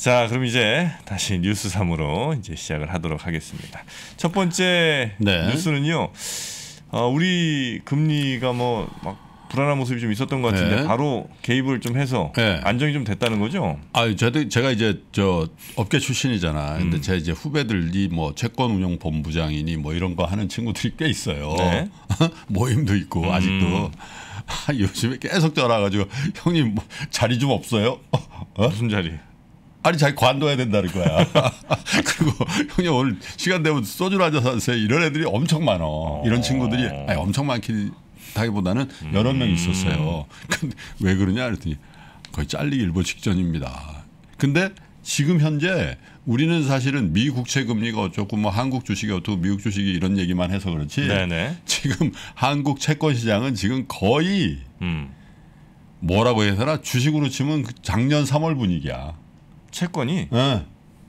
자, 그럼 이제 다시 뉴스 3으로 이제 시작을 하도록 하겠습니다. 첫 번째 네. 뉴스는요. 어, 우리 금리가 뭐 막 불안한 모습이 좀 있었던 것 같은데 네. 바로 개입을 좀 해서 네. 안정이 좀 됐다는 거죠? 아, 저도 제가 이제 저 업계 출신이잖아. 근데 음. 제 이제 후배들이 뭐 채권 운용 본부장이니 뭐 이런 거 하는 친구들이 꽤 있어요. 네. 모임도 있고 음. 아직도 아, 요즘에 계속 전화 가지고 형님 뭐 자리 좀 없어요? 어? 무슨 자리? 아니 자기 관둬야 된다는 거야. 그리고 형님 오늘 시간 되면 소주를 한잔 사세요. 이런 애들이 엄청 많어. 이런 친구들이 어. 아니, 엄청 많긴 하기보다는 여러 음. 명 있었어요. 근데 왜 그러냐 그랬더니 거의 잘리기 일보 직전입니다. 근데 지금 현재 우리는 사실은 미 국채 금리가 어쩌고 뭐 한국 주식이 어떻고 미국 주식이 이런 얘기만 해서 그렇지 네네. 지금 한국 채권 시장은 지금 거의 음. 뭐라고 해서 되나 주식으로 치면 작년 3월 분위기야. 채권이? 네.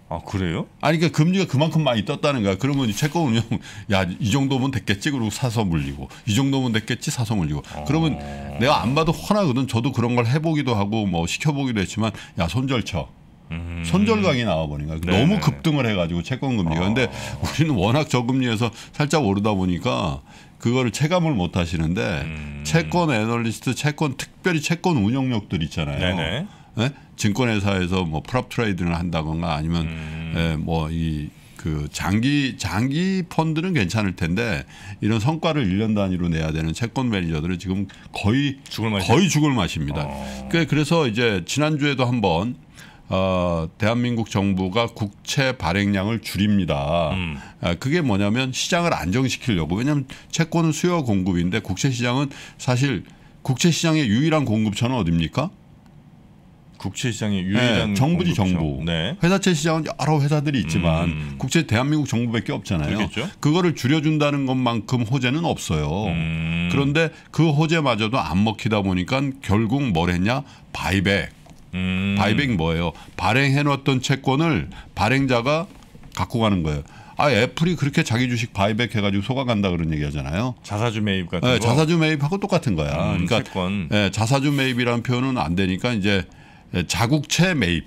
아 그래요? 아니 그러니까 금리가 그만큼 많이 떴다는 거야. 그러면 채권 운용 야이 정도면 됐겠지 그리고 사서 물리고 이 정도면 됐겠지 사서 물리고 아... 그러면 내가 안 봐도 허나거든 저도 그런 걸 해보기도 하고 뭐 시켜보기도 했지만 야 손절쳐. 음... 손절각이 나와버리니까 네, 너무 네, 네. 급등을 해가지고 채권 금리가 아... 근데 우리는 워낙 저금리에서 살짝 오르다 보니까 그거를 체감을 못 하시는데 음... 채권 애널리스트 채권 특별히 채권 운영력들 있잖아요. 네네. 예? 증권회사에서 뭐 프랍 트레이드를 한다거나 아니면 음. 예, 뭐이 그 장기 장기 펀드는 괜찮을 텐데 이런 성과를 1년 단위로 내야 되는 채권 매니저들은 지금 거의 죽을 맛 거의 죽을 맛입니다. 어. 그, 그래서 이제 지난주에도 한번 어, 대한민국 정부가 국채 발행량을 줄입니다. 음. 아, 그게 뭐냐면 시장을 안정시키려고 왜냐하면 채권은 수요 공급인데 국채 시장은 사실 국채 시장의 유일한 공급처는 어딥니까? 국채 시장이 네, 유일한 네, 정부지 정부. 네. 회사채 시장은 여러 회사들이 있지만 음, 음. 국채 대한민국 정부밖에 없잖아요. 그렇겠죠? 그거를 줄여준다는 것만큼 호재는 없어요. 음. 그런데 그 호재마저도 안 먹히다 보니까 결국 뭘 했냐 바이백. 음. 바이백 뭐예요? 발행해놨던 채권을 발행자가 갖고 가는 거예요. 아 애플이 그렇게 자기 주식 바이백 해가지고 속아간다 그런 얘기하잖아요. 자사주 매입 같은 네, 거. 자사주 매입하고 똑같은 거야. 음, 그러니까 채권. 네, 자사주 매입이라는 표현은 안 되니까 이제 자국채 매입이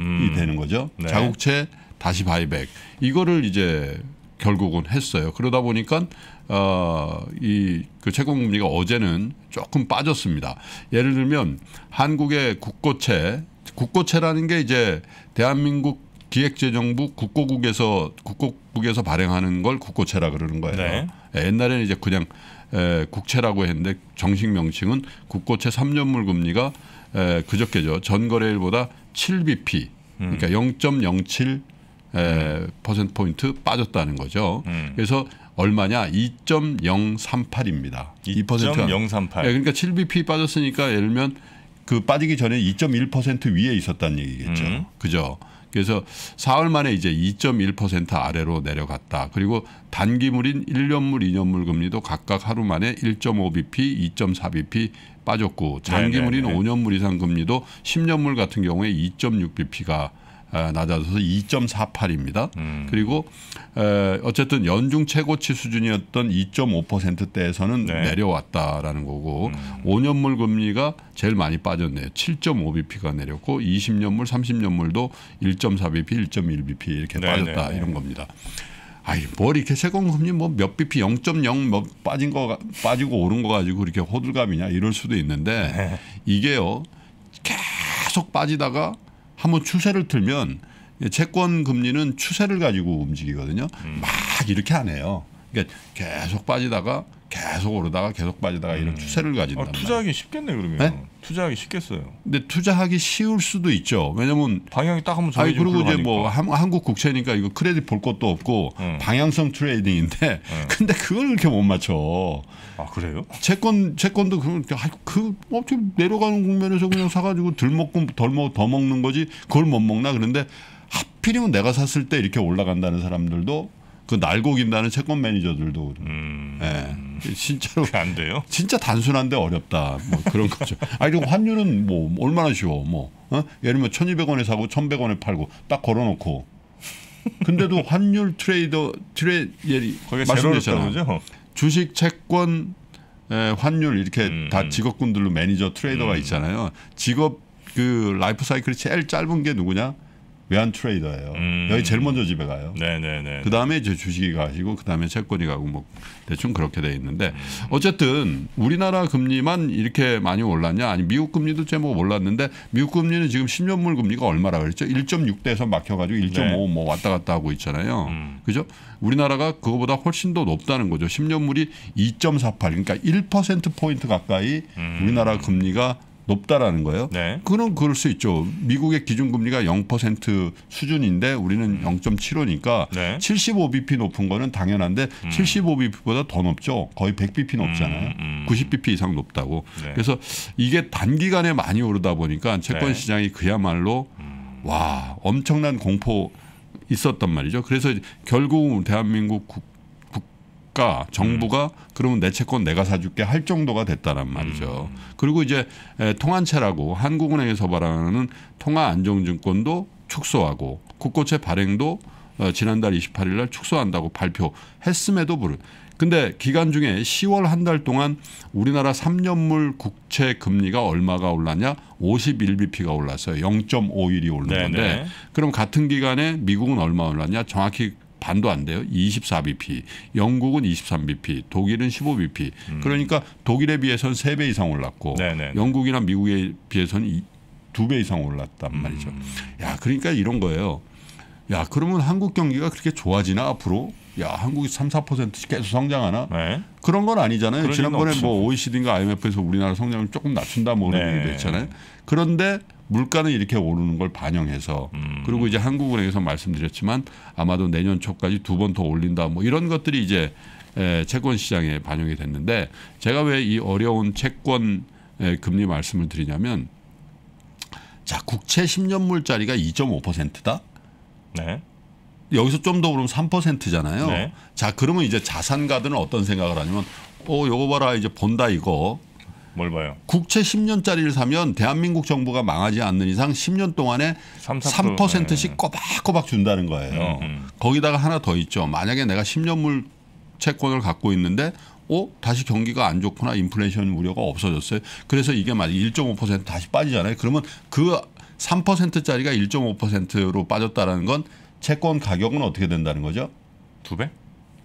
음. 되는 거죠. 네. 자국채 다시 바이백 이거를 이제 결국은 했어요. 그러다 보니까 어이 그 채권 금리가 어제는 조금 빠졌습니다. 예를 들면 한국의 국고채 국고채라는 게 이제 대한민국 기획재정부 국고국에서 국고국에서 발행하는 걸 국고채라 그러는 거예요. 네. 예, 옛날에는 이제 그냥 에, 국채라고 했는데 정식 명칭은 국고채 3년물 금리가 에, 예, 그저께죠. 전거래일보다 7bp 그러니까 0.07 음. 에, 예, 퍼센트 포인트 빠졌다는 거죠. 음. 그래서 얼마냐? 2.038입니다. 2.038. 네, 그러니까 7bp 빠졌으니까 예를 들면 그 빠지기 전에 2.1% 퍼센트 위에 있었다는 얘기겠죠. 음. 그죠? 그래서 4월 만에 이제 2.1% 아래로 내려갔다. 그리고 단기물인 1년물, 2년물 금리도 각각 하루 만에 1.5bp, 2.4bp 빠졌고 장기물인 네네네. 5년물 이상 금리도 10년물 같은 경우에 2.6bp가 아, 낮아져서 2.48입니다. 음. 그리고 어쨌든 연중 최고치 수준이었던 2.5%대에서는 네. 내려왔다라는 거고 음. 5년물 금리가 제일 많이 빠졌네요. 7.5bp가 내렸고 20년물, 30년물도 1.4bp, 1.1bp 이렇게 네, 빠졌다 네, 네. 이런 겁니다. 아이 뭐 이렇게 세금금리 뭐 몇 bp 0.0뭐 빠진 거 빠지고 오른 거 가지고 이렇게 호들갑이냐 이럴 수도 있는데 네. 이게요 계속 빠지다가 한번 추세를 틀면 채권 금리는 추세를 가지고 움직이거든요. 음. 막 이렇게 안 해요. 그러니까 계속 빠지다가 계속 오르다가 계속 빠지다가 이런 음. 추세를 가진다. 아, 투자하기 쉽겠네 그러면. 네? 투자하기 쉽겠어요. 근데 투자하기 쉬울 수도 있죠. 왜냐면 방향이 딱 한번 정히지고 그리고 이제 뭐 한국 국채니까 이거 크레딧 볼 것도 없고 음. 방향성 트레이딩인데 음. 근데 그걸 이렇게 못 맞춰. 아 그래요? 채권 채권도 그럼 그 어떻게 뭐 내려가는 국면에서 그냥 사가지고 덜 먹고 덜먹더 먹는 거지 그걸 못 먹나 그런데 하필이면 내가 샀을 때 이렇게 올라간다는 사람들도 그 날고 긴다는 채권 매니저들도 음. 예. 진짜로 안 돼요? 진짜 단순한데 어렵다. 뭐 그런 거죠. 아 그리고 환율은 뭐 얼마나 쉬워. 뭐 어? 예를 들면 1 2 0 0 원에 사고 1 1 0 0 원에 팔고 딱 걸어놓고 근데도 환율 트레이더 트레 예리 말씀드렸잖아요. 주식 채권 에, 예, 환율 이렇게 음. 다 음. 직업군들로 매니저 트레이더가 음. 있잖아요. 직업 그 라이프 사이클이 제일 짧은 게 누구냐? 외환 트레이더예요. 음. 여기 제일 먼저 집에 가요. 네네네. 네, 그 다음에 이제 주식이 가시고 그 다음에 채권이 가고 뭐 대충 그렇게 돼 있는데 어쨌든 우리나라 금리만 이렇게 많이 올랐냐? 아니 미국 금리도 제법 뭐 올랐는데 미국 금리는 지금 10년물 금리가 얼마라 그랬죠? 1.6대에서 막혀가지고 1.5 뭐 왔다 갔다 하고 있잖아요. 음. 그죠? 우리나라가 그거보다 훨씬 더 높다는 거죠. 10년물이 2.48 그러니까 1% 포인트 가까이 음. 우리나라 금리가 높다라는 거예요. 네. 그건 그럴 수 있죠. 미국의 기준금리가 0% 수준인데 우리는 0.75니까 음. 네. 75bp 높은 거는 당연한데 음. 75bp보다 더 높죠. 거의 100bp 음, 높잖아요. 음, 음. 90bp 이상 높다고. 네. 그래서 이게 단기간에 많이 오르다 보니까 채권 네. 시장이 그야말로 음. 와 엄청난 공포 있었단 말이죠. 그래서 결국 대한민국 국 사줄까 정부가 음. 그러면 내 채권 내가 사줄게 할 정도가 됐다란 말이죠. 음. 그리고 이제 통한채라고 한국은행에서 말하는 통화 안정증권도 축소하고 국고채 발행도 어, 지난달 28일 날 축소한다고 발표했음에도 불. 근데 기간 중에 10월 한 달 동안 우리나라 3년물 국채 금리가 얼마가 올랐냐? 51bp가 올랐어요. 0.51이 오른 네 건데. 그럼 같은 기간에 미국은 얼마 올랐냐? 정확히 반도 안 돼요. 24bp. 영국은 23bp. 독일은 15bp. 음. 그러니까 독일에 비해서는 3배 이상 올랐고 네네네. 영국이나 미국에 비해서는 2배 이상 올랐단 음. 말이죠. 음. 야, 그러니까 이런 거예요. 야, 그러면 한국 경기가 그렇게 좋아지나 앞으로? 야, 한국이 3, 4%씩 계속 성장하나? 네. 그런 건 아니잖아요. 그러니까 지난번에 뭐 OECD인가 IMF에서 우리나라 성장을 조금 낮춘다 뭐 그런 네. 얘기도 했잖아요. 그런데 물가는 이렇게 오르는 걸 반영해서 음. 그리고 이제 한국은행에서 말씀드렸지만 아마도 내년 초까지 두 번 더 올린다 뭐 이런 것들이 이제 채권 시장에 반영이 됐는데 제가 왜 이 어려운 채권 금리 말씀을 드리냐면 자 국채 10년물짜리가 2.5%다. 네. 여기서 좀 더 오르면 3%잖아요. 네. 자 그러면 이제 자산가들은 어떤 생각을 하냐면 어 요거 봐라 이제 본다 이거 뭘 봐요? 국채 10년짜리를 사면 대한민국 정부가 망하지 않는 이상 10년 동안에 3, 3%, 3%씩 꼬박꼬박 준다는 거예요. 음, 음. 거기다가 하나 더 있죠. 만약에 내가 10년물 채권을 갖고 있는데 어? 다시 경기가 안 좋구나. 인플레이션 우려가 없어졌어요. 그래서 이게 막1.5% 다시 빠지잖아요. 그러면 그 3%짜리가 1.5%로 빠졌다라는 건 채권 가격은 어떻게 된다는 거죠? 두 배?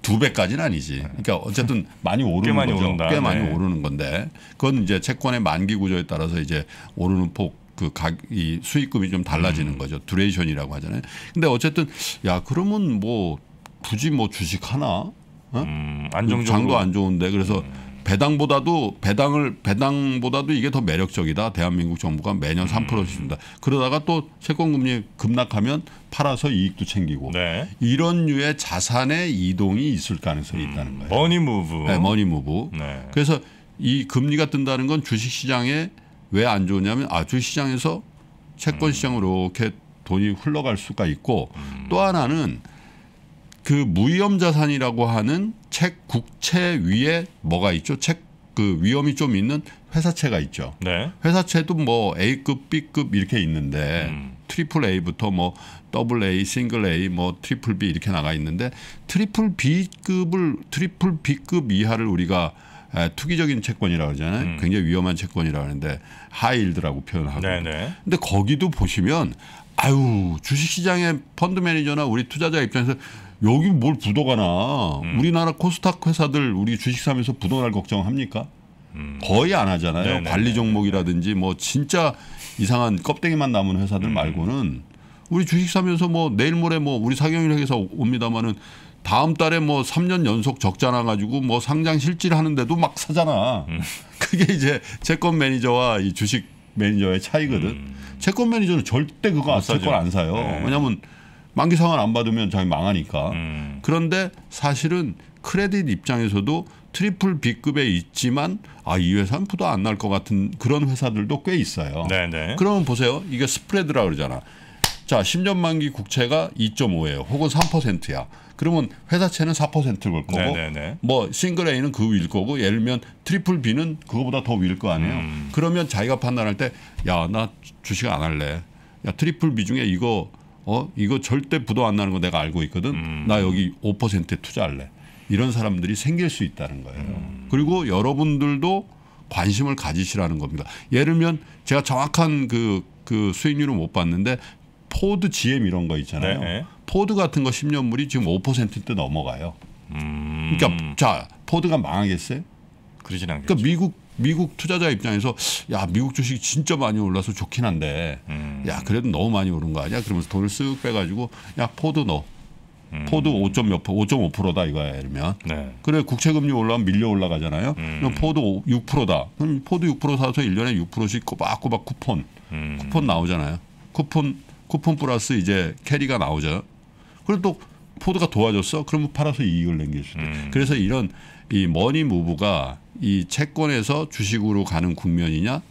두 배까지는 아니지. 그러니까 어쨌든 많이 오르는 꽤 많이 거죠. 오른꽤 많이 네. 오르는 건데 그건 이제 채권의 만기 구조에 따라서 이제 오르는 폭 그 각 이 수익금이 좀 달라지는 음. 거죠. 듀레이션이라고 하잖아요. 근데 어쨌든 야 그러면 뭐 굳이 뭐 주식 하나? 어? 음, 안정적으로. 장도 안 좋은데 그래서 음. 배당보다도 배당을 배당보다도 이게 더 매력적이다. 대한민국 정부가 매년 3%씩 음. 준다. 그러다가 또 채권 금리 급락하면 팔아서 이익도 챙기고 네. 이런 류의 자산의 이동이 있을 가능성이 있다는 음. 거예요. 머니 무브. 네, 머니 무브. 네. 그래서 이 금리가 뜬다는 건 주식 시장에 왜 안 좋으냐면 아 주식 시장에서 채권 시장으로 이렇게 돈이 흘러갈 수가 있고 음. 또 하나는 그 무위험 자산이라고 하는 책 국채 위에 뭐가 있죠? 책그 위험이 좀 있는 회사채가 있죠. 네. 회사채도 뭐 A급, B급 이렇게 있는데 음. 트리플 A부터 뭐 더블 A, 싱글 A, 뭐 트리플 B 이렇게 나가 있는데 트리플 B급을 트리플 B급 이하를 우리가 에, 투기적인 채권이라고 그러잖아요 음. 굉장히 위험한 채권이라고 하는데 하이일드라고 표현하고. 네네. 네. 근데 거기도 보시면 아유 주식시장의 펀드 매니저나 우리 투자자 입장에서 여기 뭘 부도가 나? 음. 우리나라 코스닥 회사들 우리 주식 사면서 부도 날 걱정 합니까? 음. 거의 안 하잖아요. 네네네. 네, 관리 네, 종목이라든지 네, 뭐 진짜 이상한 껍데기만 남은 회사들 음. 말고는 우리 주식 사면서 뭐 내일 모레 뭐 우리 사경일회에서 옵니다마는 다음 달에 뭐 3년 연속 적자 나 가지고 뭐 상장 실질 하는데도 막 사잖아. 음. 그게 이제 채권 매니저와 이 주식 매니저의 차이거든. 음. 채권 매니저는 절대 그거 안 채권 안 사요. 네. 왜냐면 만기 상환 안 받으면 자기 망하니까. 음. 그런데 사실은 크레딧 입장에서도 트리플 B급에 있지만 아이 회사는 부도 안 날 것 같은 그런 회사들도 꽤 있어요. 네네. 네. 그러면 보세요. 이게 스프레드라 그러잖아. 자, 10년 만기 국채가 2.5예요. 혹은 3%야. 그러면 회사채는 4%를 걸 거고 네네뭐 네. 싱글 A는 그 위일 거고 예를 들면 트리플 B는 그거보다 더 위일 거 아니에요. 음. 그러면 자기가 판단할 때 야, 나 주식 안 할래. 야, 트리플 B 중에 이거 어 이거 절대 부도 안 나는 거 내가 알고 있거든. 음. 나 여기 5%에 투자할래. 이런 사람들이 생길 수 있다는 거예요. 음. 그리고 여러분들도 관심을 가지시라는 겁니다. 예를 들면 제가 정확한 그, 그 수익률은 못 봤는데 포드 GM 이런 거 있잖아요. 네. 네. 포드 같은 거 10년물이 지금 5%대 넘어가요. 음. 그러니까 자 포드가 망하겠어요? 그러진 않겠죠. 그러니까 미국 미국 투자자 입장에서 야 미국 주식 진짜 많이 올라서 좋긴 한데 음. 야 그래도 너무 많이 오른 거 아니야? 그러면서 돈을 쓱 빼가지고 야 포드 넣어. 음. 포드 5.몇 5.5%다 이거야 이러면 네. 그래 국채 금리 올라면 밀려 올라가잖아요. 음. 그럼 포드 6%다. 그럼 포드 6% 사서 1년에 6%씩 꼬박꼬박 쿠폰 음. 쿠폰 나오잖아요. 쿠폰 쿠폰 플러스 이제 캐리가 나오죠. 그리고 또 포드가 도와줬어. 그러면 팔아서 이익을 남길 수도. 음. 그래서 이런 이 머니 무브가 이 채권에서 주식으로 가는 국면이냐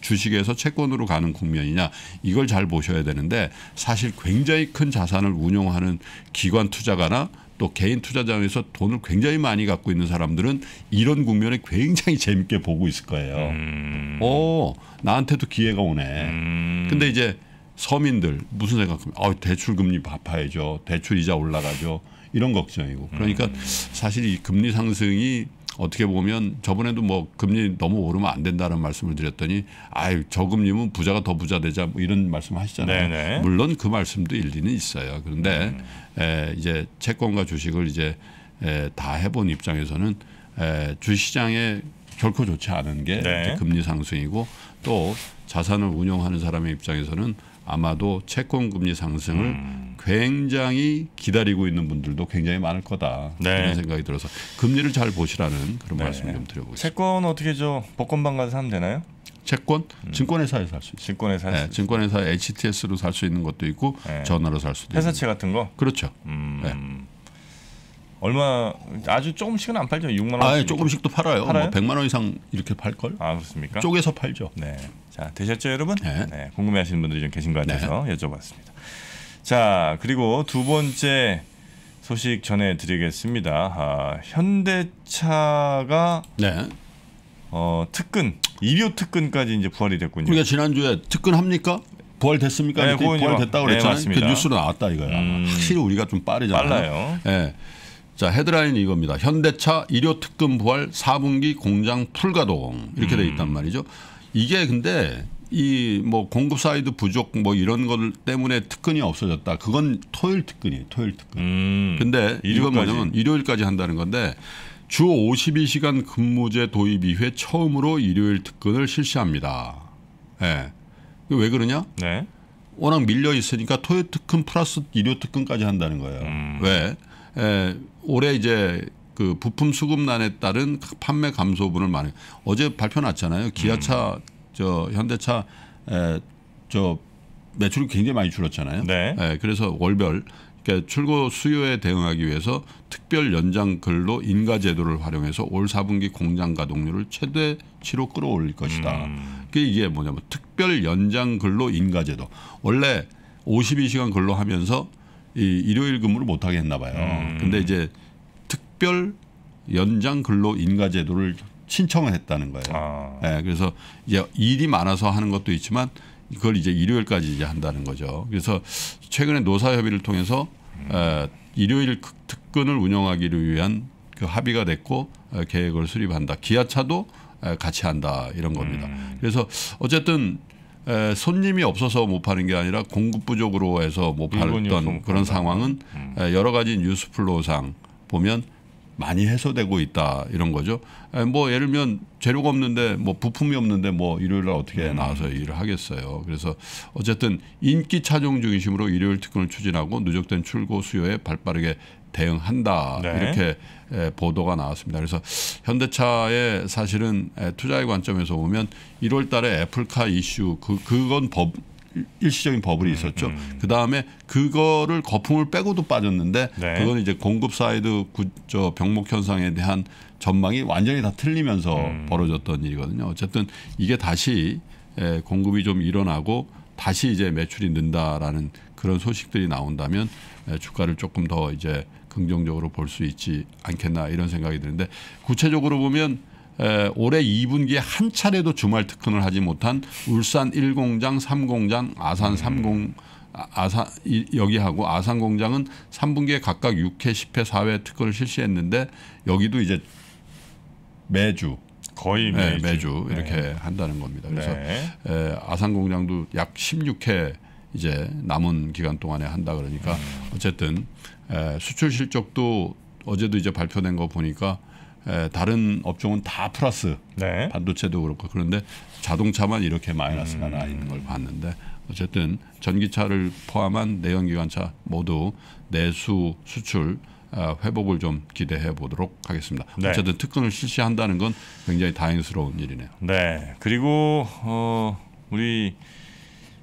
주식에서 채권으로 가는 국면이냐 이걸 잘 보셔야 되는데 사실 굉장히 큰 자산을 운용하는 기관 투자가나 또 개인 투자장에서 돈을 굉장히 많이 갖고 있는 사람들은 이런 국면에 굉장히 재밌게 보고 있을 거예요. 음. 나한테도 기회가 오네. 음. 근데 이제 서민들 무슨 생각하면 아, 대출 금리 바파야죠. 대출 이자 올라가죠. 이런 걱정이고 그러니까 음. 사실 이 금리 상승이 어떻게 보면 저번에도 뭐 금리 너무 오르면 안 된다는 말씀을 드렸더니 아유 저금리면 부자가 더 부자 되자 뭐 이런 말씀 하시잖아요. 네네. 네. 물론 그 말씀도 일리는 있어요. 그런데 음. 에, 이제 채권과 주식을 이제 에, 다 해본 입장에서는 에, 주시장에 결코 좋지 않은 게 네. 금리 상승이고 또 자산을 운용하는 사람의 입장에서는 아마도 채권 금리 상승을 음. 굉장히 기다리고 있는 분들도 굉장히 많을 거다 네. 그런 생각이 들어서 금리를 잘 보시라는 그런 네. 말씀 을좀 드려보겠습니다. 채권 어떻게 저 복권방 가서 사면 되나요? 채권 음. 증권회사에서 살수 네, 있어요. 증권회사 네, 증권회사 HTS로 살 수 있는 것도 있고 네. 전화로 살 수도 회사채 같은 거. 그렇죠. 음. 네. 얼마 아주 조금씩은 안 팔죠. 6만 원. 아, 조금씩도 팔아요. 뭐 팔아요? 뭐 100만 원 이상 이렇게 팔 걸? 아, 그렇습니까? 쪼개서 팔죠. 네. 자, 되셨죠, 여러분? 네. 네. 궁금해 하시는 분들이 좀 계신 것 네. 같아서 네. 여쭤봤습니다. 자, 그리고 두 번째 소식 전해 드리겠습니다. 아, 현대차가 네. 어, 특근, 일요 특근까지 이제 부활이 됐군요. 그러니까 지난주에 특근합니까? 부활됐습니까? 네, 부활됐다고 뭐, 네, 그랬잖아요. 네, 그 뉴스로 나왔다 이거야. 음... 확실히 우리가 좀 빠르잖아요. 빨라요. 네. 자 헤드라인 이겁니다. 현대차 일요 특근 부활 4분기 공장 풀가동 이렇게 돼 있단 음. 말이죠. 이게 근데 이 뭐 공급 사이드 부족 뭐 이런 것 때문에 특근이 없어졌다. 그건 토요일 특근이에요. 토요일 특근. 음. 근데 일요일까지. 이건 뭐냐면 일요일까지 한다는 건데 주 52시간 근무제 도입 이후에 처음으로 일요일 특근을 실시합니다. 예. 왜 그러냐? 네. 워낙 밀려 있으니까 토요일 특근 플러스 일요 특근까지 한다는 거예요. 음. 왜? 에, 예. 올해 이제 그 부품 수급난에 따른 판매 감소분을 많이 어제 발표 났잖아요. 기아차 음. 저 현대차 에, 저 매출이 굉장히 많이 줄었잖아요. 네. 에, 그래서 월별 그러니까 출고 수요에 대응하기 위해서 특별 연장 근로 인가 제도를 활용해서 올 4분기 공장 가동률을 최대치로 끌어올릴 것이다. 음. 그게 이게 뭐냐면 특별 연장 근로 인가 제도. 원래 52시간 근로하면서 이 일요일 근무를 못 하게 했나 봐요. 음. 근데 이제 특별 연장 근로 인가 제도를 신청을 했다는 거예요. 아. 네, 그래서 이제 일이 많아서 하는 것도 있지만 그걸 이제 일요일까지 이제 한다는 거죠. 그래서 최근에 노사협의를 통해서 음. 일요일 특근을 운영하기를 위한 그 합의가 됐고 계획을 수립한다. 기아차도 같이 한다 이런 겁니다. 음. 그래서 어쨌든 에, 손님이 없어서 못 파는 게 아니라 공급 부족으로 해서 못 팔던 그런 상황은 음. 에, 여러 가지 뉴스 플로우상 보면 많이 해소되고 있다 이런 거죠. 에, 뭐 예를 들면 재료가 없는데 뭐 부품이 없는데 뭐 일요일 날 어떻게 음. 나와서 일을 하겠어요. 그래서 어쨌든 인기 차종 중심으로 일요일 특근을 추진하고 누적된 출고 수요에 발빠르게 대응한다 네. 이렇게 보도가 나왔습니다. 그래서 현대차의 사실은 투자의 관점에서 보면 1월달에 애플카 이슈 그 그건 법 일시적인 버블이 음, 있었죠. 음. 그 다음에 그거를 거품을 빼고도 빠졌는데 네. 그건 이제 공급 사이드 구, 조 병목 현상에 대한 전망이 완전히 다 틀리면서 음. 벌어졌던 일이거든요. 어쨌든 이게 다시 공급이 좀 일어나고 다시 이제 매출이 는다라는 그런 소식들이 나온다면 주가를 조금 더 이제 긍정적으로 볼 수 있지 않겠나 이런 생각이 드는데 구체적으로 보면 에, 올해 2분기에 한 차례도 주말 특근을 하지 못한 울산 1공장, 3공장, 아산 3공 아, 아산 여기하고 아산 공장은 3분기에 각각 6회, 10회, 4회 특허를 실시했는데 여기도 이제 매주 거의 네, 매주, 네, 매주 이렇게 네. 한다는 겁니다. 그래서 네. 에, 아산 공장도 약 16회 이제 남은 기간 동안에 한다 그러니까 어쨌든 수출 실적도 어제도 이제 발표된 거 보니까 다른 업종은 다 플러스 네. 반도체도 그렇고 그런데 자동차만 이렇게 마이너스가 나 있는 걸 봤는데 어쨌든 전기차를 포함한 내연기관차 모두 내수 수출 어, 회복을 좀 기대해 보도록 하겠습니다. 네. 어쨌든 특근을 실시한다는 건 굉장히 다행스러운 일이네요. 네. 그리고 어, 우리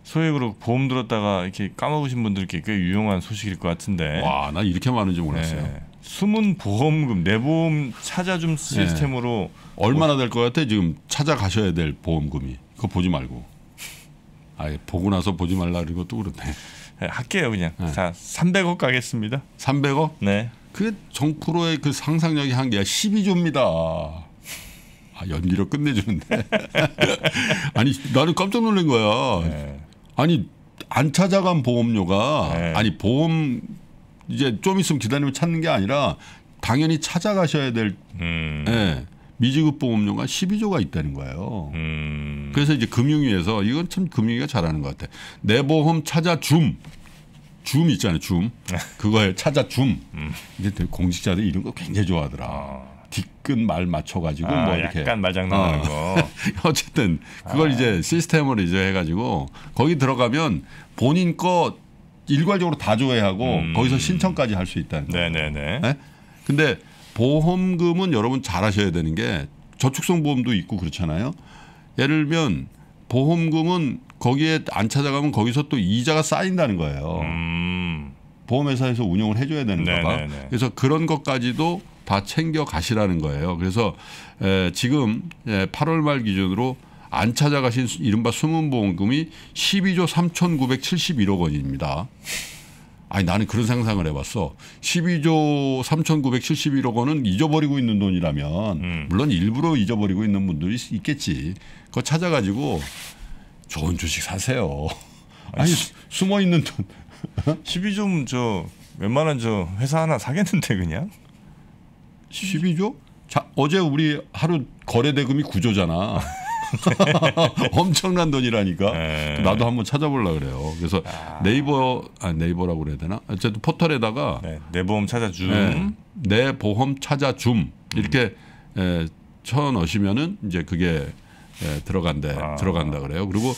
소액으로 보험 들었다가 이렇게 까먹으신 분들께 꽤 유용한 소식일 것 같은데. 와, 나 이렇게 많은지 몰랐어요. 네. 숨은 보험금 내보험 찾아줌 네. 시스템으로 네. 얼마나 될 것 같아 지금 찾아가셔야 될 보험금이 그거 보지 말고 아예 보고 나서 보지 말라 그리고 또그렇네 네, 할게요 그냥 네. 자 300억 가겠습니다 300억 네 그게 정프로의 그, 그 상상력이 한 게 12조입니다 아 연기력 끝내주는데 아니 나는 깜짝 놀란 거야 네. 아니 안 찾아간 보험료가 네. 아니 보험 이제 좀 있으면 기다리면 찾는 게 아니라 당연히 찾아가셔야 될 음. 예, 미지급 보험료가 12조가 있다는 거예요. 음. 그래서 이제 금융위에서 이건 참 금융위가 잘하는 것 같아. 내 보험 찾아줌. 줌 있잖아요. 줌. 네. 그거에 찾아줌. 음. 이제 공직자들 이런 거 굉장히 좋아하더라. 아. 뒤끝 말 맞춰가지고 아, 뭐 이렇게 약간 말장난하는 어. 거. 어쨌든 그걸 아. 이제 시스템으로 이제 해가지고 거기 들어가면 본인 거 일괄적으로 다 조회하고 음. 거기서 신청까지 할 수 있다는 거. 네네네. 네? 근데 보험금은 여러분 잘 하셔야 되는 게 저축성 보험도 있고 그렇잖아요. 예를 들면 보험금은 거기에 안 찾아가면 거기서 또 이자가 쌓인다는 거예요. 음. 보험회사에서 운영을 해줘야 되는가 봐. 그래서 그런 것까지도 다 챙겨 가시라는 거예요. 그래서 에, 지금 에, 8월 말 기준으로 안 찾아가신 이른바 숨은 보험금이 12조 3,971억 원입니다. 아니 나는 그런 상상을 해봤어. 12조 3,971억 원은 잊어버리고 있는 돈이라면 음. 물론 일부러 잊어버리고 있는 분들이 있겠지. 그거 찾아가지고 좋은 주식 사세요. 아니, 아니 숨어 있는 돈. 12조면 저 웬만한 저 회사 하나 사겠는데 그냥. 12조? 자, 어제 우리 하루 거래 대금이 9조잖아. 엄청난 돈이라니까. 네. 나도 한번 찾아볼라 그래요. 그래서 아. 네이버 아 네이버라고 그래야 되나? 어쨌든 포털에다가 네, 내 보험 찾아줌, 네, 내 보험 찾아줌 이렇게 음. 에, 쳐 넣으시면은 이제 그게 에, 들어간대 아. 들어간다 그래요. 그리고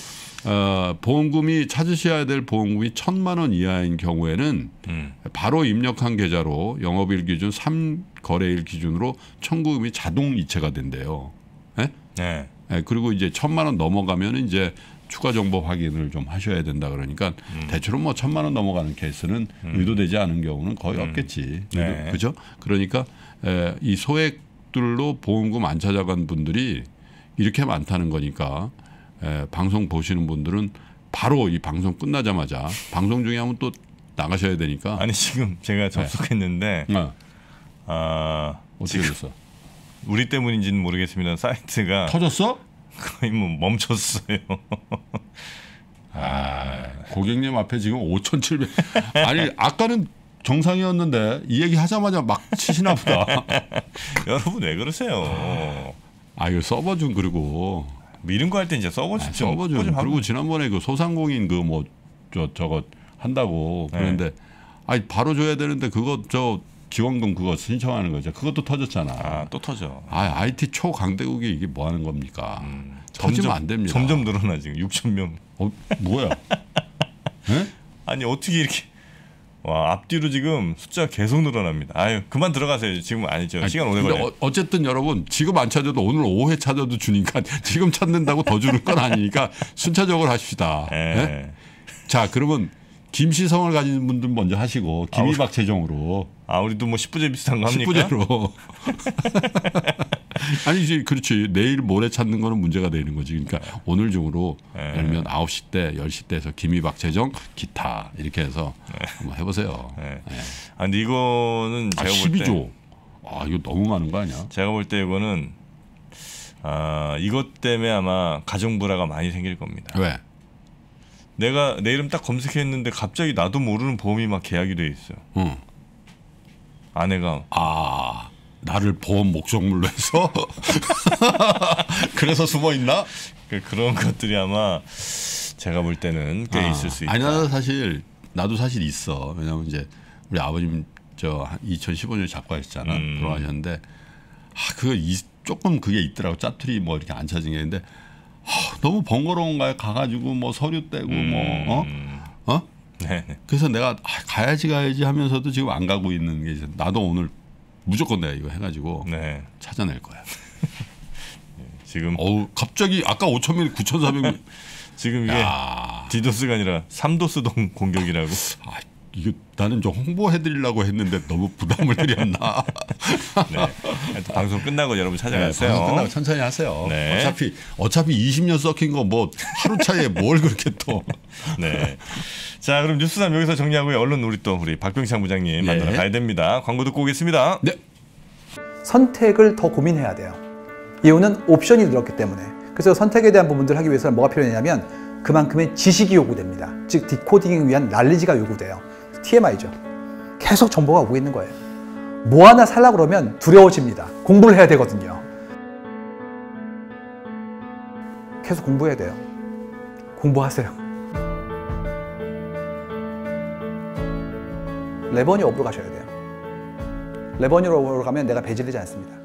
어, 보험금이 찾으셔야 될 보험금이 천만 원 이하인 경우에는 음. 바로 입력한 계좌로 영업일 기준 삼거래일 기준으로 청구금이 자동 이체가 된대요. 예? 네. 예, 그리고 이제 천만 원 넘어가면 이제 추가 정보 확인을 좀 하셔야 된다 그러니까 음. 대체로 뭐 천만 원 넘어가는 케이스는 음. 의도되지 않은 경우는 거의 음. 없겠지. 네. 그죠? 그러니까 에, 이 소액들로 보험금 안 찾아간 분들이 이렇게 많다는 거니까 에, 예, 방송 보시는 분들은 바로 이 방송 끝나자마자 방송 중에 하면 또 나가셔야 되니까. 아니 지금 제가 네. 접속했는데 네. 아, 어떻게 됐어? 우리 때문인지는 모르겠습니다. 사이트가 터졌어? 거의 뭐 멈췄어요. 아, 고객님 앞에 지금 5,700. 아니 아까는 정상이었는데 이 얘기 하자마자 막 치시나 보다. 여러분 왜 그러세요? 아 이거 서버 좀 그리고 뭐 이런 거 할 때 이제 써보십시오. 아, 써보죠. 그리고 하면. 지난번에 그 소상공인 그 뭐 저 저거 한다고 그런데 네. 아니 바로 줘야 되는데 그거 저 지원금 그거 신청하는 거죠. 그것도 터졌잖아. 아, 또 터져. 아, IT 초강대국이 이게 뭐 하는 겁니까? 음, 터지면 점점, 안 됩니다. 점점 늘어나 지금 6천 명. 어, 뭐야? 네? 아니 어떻게 이렇게 와 앞뒤로 지금 숫자 계속 늘어납니다. 아유 그만 들어가세요. 지금 아니죠. 아니, 시간 오래 걸려. 어, 쨌든 여러분 지금 안 찾아도 오늘 5회 찾아도 주니까 지금 찾는다고 더 주는 건 아니니까 순차적으로 하십시다. 네? 자 그러면 김씨성을 가진 분들 먼저 하시고 김이박 아, 최종으로. 아 우리도 뭐 10부제 비슷한 거 합니까? 10부제로. 아니지 그렇지 내일 모레 찾는 거는 문제가 되는 거지. 그러니까 네. 오늘 중으로 네. 열면 9시 때 10시 때에서 김이박 최정 기타 이렇게 해서 네. 한번 해보세요. 네. 네. 아 근데 이거는 아, 제가 아, 볼 12조. 때. 아 이거 너무 많은 거 아니야? 제가 볼 때 이거는 아 이것 때문에 아마 가정 불화가 많이 생길 겁니다. 왜? 내가 내 이름 딱 검색했는데 갑자기 나도 모르는 보험이 막 계약이 돼 있어. 응. 아내가 아 나를 보험 목적물로 해서 그래서 숨어 있나? 그, 그런 것들이 아마 제가 볼 때는 꽤 아, 있을 수 있다. 아니 나도 사실 나도 사실 있어. 왜냐면 이제 우리 아버님 저 2015년 작가였잖아 음. 돌아가셨는데 아, 그 조금 그게 있더라고 짜투리 뭐 이렇게 안 찾은 게 있는데 너무 번거로운 가에 가가지고 뭐 서류 떼고 뭐, 음. 뭐 어? 어? 네 그래서 내가 아, 가야지 가야지 하면서도 지금 안 가고 있는 게 이제 나도 오늘 무조건 내가 이거 해가지고 네. 찾아낼 거야. 네, 지금 어우 갑자기 아까 5천 명9,400 지금 이게 디도스가 아니라 3도스동 공격이라고. 아, 이게 나는 좀 홍보해드리려고 했는데 너무 부담을 드렸나. 네. 방송 끝나고 여러분 찾아가세요. 네, 방송 끝나고 천천히 하세요. 네. 어차피 어차피 20년 썩힌 거 뭐 하루 차이에 뭘 그렇게 또. 네. 자 그럼 뉴스삼 여기서 정리하고요. 얼른 우리 또 우리 박병창 부장님 네. 만나러 가야 됩니다. 광고 듣고 오겠습니다. 네. 선택을 더 고민해야 돼요. 이유는 옵션이 늘었기 때문에. 그래서 선택에 대한 부분들 을 하기 위해서 뭐가 필요하냐면 그만큼의 지식이 요구됩니다. 즉 디코딩을 위한 날리지가 요구돼요. TMI죠. 계속 정보가 오고 있는 거예요. 뭐 하나 살라 그러면 두려워집니다. 공부를 해야 되거든요. 계속 공부해야 돼요. 공부하세요. 레버니 업으로 가셔야 돼요. 레버니로 가면 내가 배제되지 않습니다.